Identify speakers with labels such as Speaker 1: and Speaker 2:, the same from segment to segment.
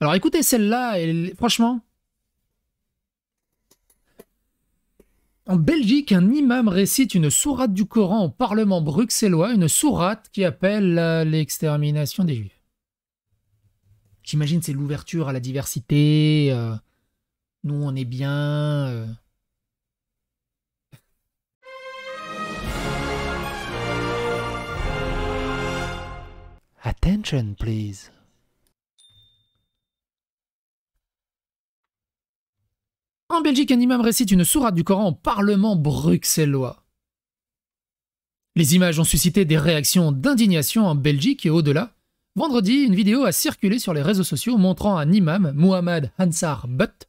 Speaker 1: Alors écoutez celle-là, franchement. En Belgique, un imam récite une sourate du Coran au Parlement bruxellois, une sourate qui appelle euh, l'extermination des juifs. J'imagine c'est l'ouverture à la diversité. Euh, nous, on est bien. Euh. Attention, please. En Belgique, un imam récite une sourate du Coran au Parlement bruxellois. Les images ont suscité des réactions d'indignation en Belgique et au-delà. Vendredi, une vidéo a circulé sur les réseaux sociaux montrant un imam, Mohamed Hansar Butt,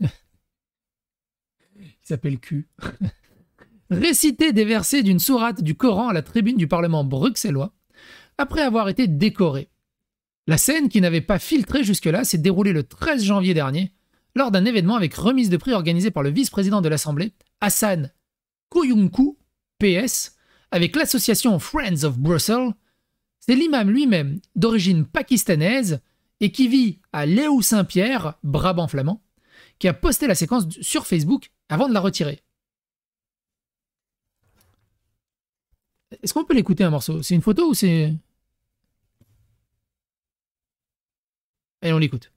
Speaker 1: il s'appelle Q, réciter des versets d'une sourate du Coran à la tribune du Parlement bruxellois, après avoir été décoré. La scène, qui n'avait pas filtré jusque-là, s'est déroulée le 13 janvier dernier, lors d'un événement avec remise de prix organisé par le vice-président de l'Assemblée, Hassan Koyunku, PS, avec l'association Friends of Brussels. C'est l'imam lui-même, d'origine pakistanaise, et qui vit à léo Saint-Pierre, Brabant flamand, qui a posté la séquence sur Facebook avant de la retirer. Est-ce qu'on peut l'écouter un morceau C'est une photo ou c'est... Allez, on l'écoute.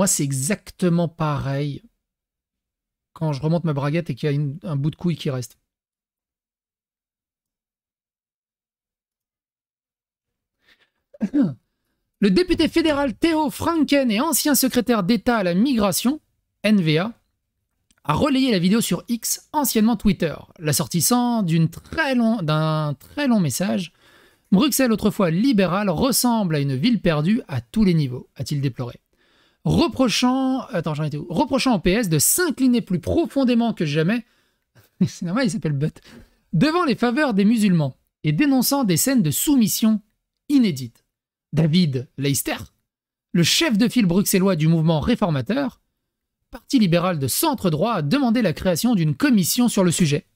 Speaker 1: Moi, c'est exactement pareil quand je remonte ma braguette et qu'il y a un bout de couille qui reste. Le député fédéral Théo Franken et ancien secrétaire d'État à la migration, NVA, a relayé la vidéo sur X, anciennement Twitter, l'assortissant d'un très, très long message. Bruxelles, autrefois libérale, ressemble à une ville perdue à tous les niveaux, a-t-il déploré reprochant, attends, reprochant au PS de s'incliner plus profondément que jamais, c'est normal, il s'appelle Butt, devant les faveurs des musulmans et dénonçant des scènes de soumission inédites. David Leister, le chef de file bruxellois du mouvement réformateur, parti libéral de centre droit, a demandé la création d'une commission sur le sujet.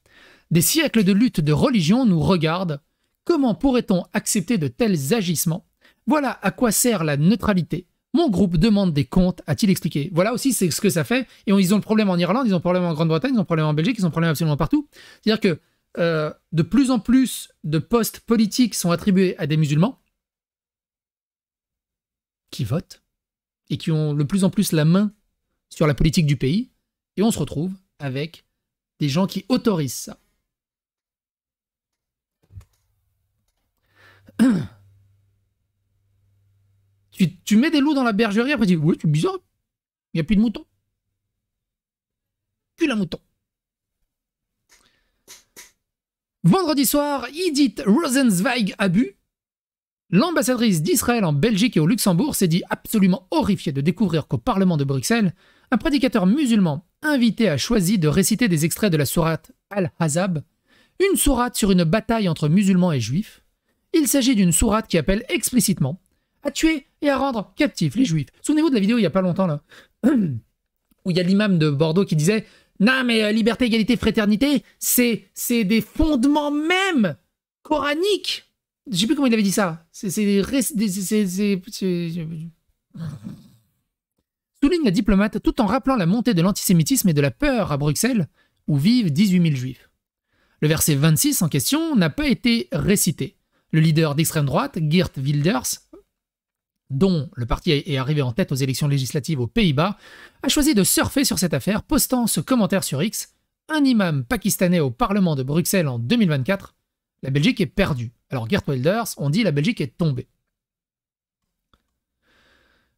Speaker 1: Des siècles de lutte de religion nous regardent. Comment pourrait-on accepter de tels agissements Voilà à quoi sert la neutralité. Mon groupe demande des comptes, a-t-il expliqué. Voilà aussi c'est ce que ça fait. Et ils ont le problème en Irlande, ils ont le problème en Grande-Bretagne, ils ont le problème en Belgique, ils ont le problème absolument partout. C'est-à-dire que euh, de plus en plus de postes politiques sont attribués à des musulmans qui votent et qui ont de plus en plus la main sur la politique du pays. Et on se retrouve avec des gens qui autorisent ça. Tu, mets des loups dans la bergerie, après tu dis Ouais, c'est bizarre, il n'y a plus de moutons. Plus la mouton. Vendredi soir, Edith Rosenzweig a bu. L'ambassadrice d'Israël en Belgique et au Luxembourg s'est dit absolument horrifiée de découvrir qu'au Parlement de Bruxelles, un prédicateur musulman invité a choisi de réciter des extraits de la sourate Al-Hazab, une sourate sur une bataille entre musulmans et juifs. Il s'agit d'une sourate qui appelle explicitement à tuer et à rendre captifs les juifs. Souvenez-vous de la vidéo il n'y a pas longtemps là, où il y a l'imam de Bordeaux qui disait Non, mais euh, liberté, égalité, fraternité, c'est, des fondements même coraniques. Je sais plus comment il avait dit ça. c'est, Souligne la diplomate tout en rappelant la montée de l'antisémitisme et de la peur à Bruxelles, où vivent 18 000 juifs. Le verset 26 en question n'a pas été récité. Le leader d'extrême droite, Geert Wilders, dont le parti est arrivé en tête aux élections législatives aux Pays-Bas, a choisi de surfer sur cette affaire, postant ce commentaire sur X un imam pakistanais au Parlement de Bruxelles en 2024, la Belgique est perdue. Alors Gert Wilders, on dit la Belgique est tombée.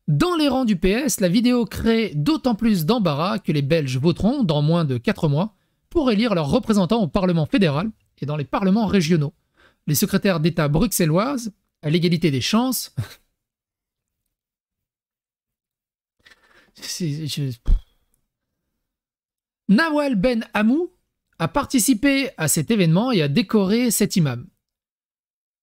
Speaker 1: Dans les rangs du PS, la vidéo crée d'autant plus d'embarras que les Belges voteront, dans moins de 4 mois, pour élire leurs représentants au Parlement fédéral et dans les parlements régionaux. Les secrétaires d'État bruxelloises, à l'égalité des chances, Nawal Ben Hamou a participé à cet événement et a décoré cet imam.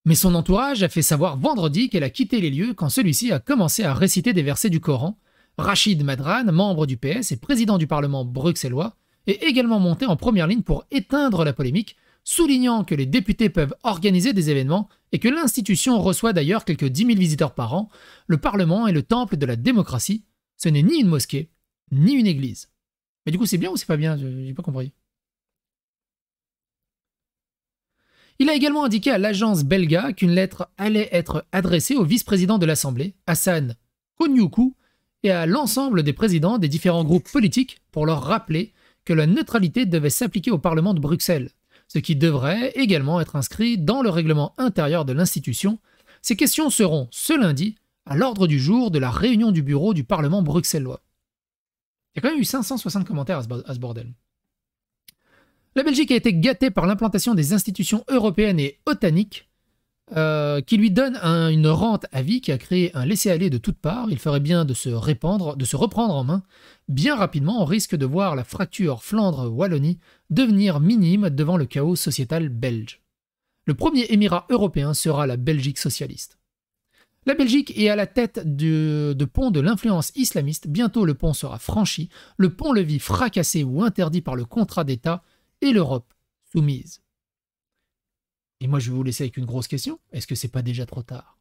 Speaker 1: Mais son entourage a fait savoir vendredi qu'elle a quitté les lieux quand celui-ci a commencé à réciter des versets du Coran. Rachid Madran, membre du PS et président du Parlement bruxellois, est également monté en première ligne pour éteindre la polémique, soulignant que les députés peuvent organiser des événements et que l'institution reçoit d'ailleurs quelques 10 000 visiteurs par an. Le Parlement est le temple de la démocratie, ce n'est ni une mosquée, ni une église. Mais du coup, c'est bien ou c'est pas bien J'ai pas compris. Il a également indiqué à l'agence belga qu'une lettre allait être adressée au vice-président de l'Assemblée, Hassan Konyoukou, et à l'ensemble des présidents des différents groupes politiques pour leur rappeler que la neutralité devait s'appliquer au Parlement de Bruxelles, ce qui devrait également être inscrit dans le règlement intérieur de l'institution. Ces questions seront, ce lundi, à l'ordre du jour de la réunion du bureau du Parlement bruxellois. Il y a quand même eu 560 commentaires à ce, bordel. La Belgique a été gâtée par l'implantation des institutions européennes et otaniques euh, qui lui donnent une rente à vie qui a créé un laisser-aller de toutes parts. Il ferait bien de se répandre, de se reprendre en main bien rapidement. On risque de voir la fracture Flandre-Wallonie devenir minime devant le chaos sociétal belge. Le premier émirat européen sera la Belgique socialiste. La Belgique est à la tête de, pont de l'influence islamiste. Bientôt, le pont sera franchi, le pont-levis fracassé ou interdit par le contrat d'État et l'Europe soumise. Et moi, je vais vous laisser avec une grosse question. Est-ce que c'est pas déjà trop tard